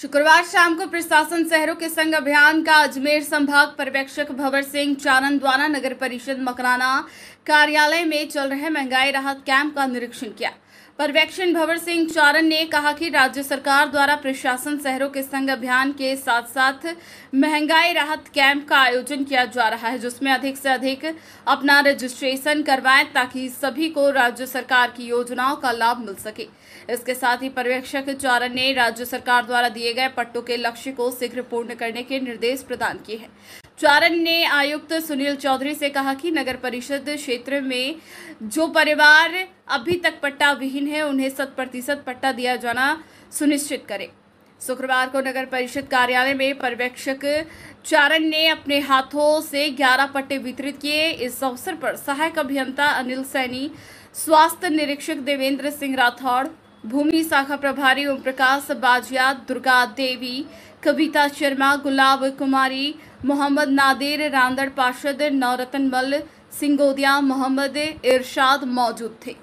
शुक्रवार शाम को प्रशासन शहरों के संग अभियान का अजमेर संभाग पर्यवेक्षक भवर सिंह द्वारा नगर परिषद मकराना कार्यालय में चल रहे महंगाई राहत कैंप का निरीक्षण किया पर्यवेक्षण भंवर सिंह चारण ने कहा कि राज्य सरकार द्वारा प्रशासन शहरों के संग अभियान के साथ साथ महंगाई राहत कैंप का आयोजन किया जा रहा है जिसमें अधिक से अधिक अपना रजिस्ट्रेशन करवाएं ताकि सभी को राज्य सरकार की योजनाओं का लाभ मिल सके इसके साथ ही पर्यवेक्षक चारण ने राज्य सरकार द्वारा दिए गए पट्टों के लक्ष्य को शीघ्र पूर्ण करने के निर्देश प्रदान किए हैं चारण ने आयुक्त सुनील चौधरी से कहा कि नगर परिषद क्षेत्र में जो परिवार अभी तक पट्टा विहीन है उन्हें शत प्रतिशत पट्टा दिया जाना सुनिश्चित करें शुक्रवार को नगर परिषद कार्यालय में पर्यवेक्षक चारण ने अपने हाथों से 11 पट्टे वितरित किए इस अवसर पर सहायक अभियंता अनिल सैनी स्वास्थ्य निरीक्षक देवेंद्र सिंह राठौड़ भूमि शाखा प्रभारी ओम प्रकाश बाजिया दुर्गा देवी कविता शर्मा गुलाब कुमारी मोहम्मद नादिर रामदड़ पार्षद नवरतन मल सिंगोदिया मोहम्मद इरशाद मौजूद थे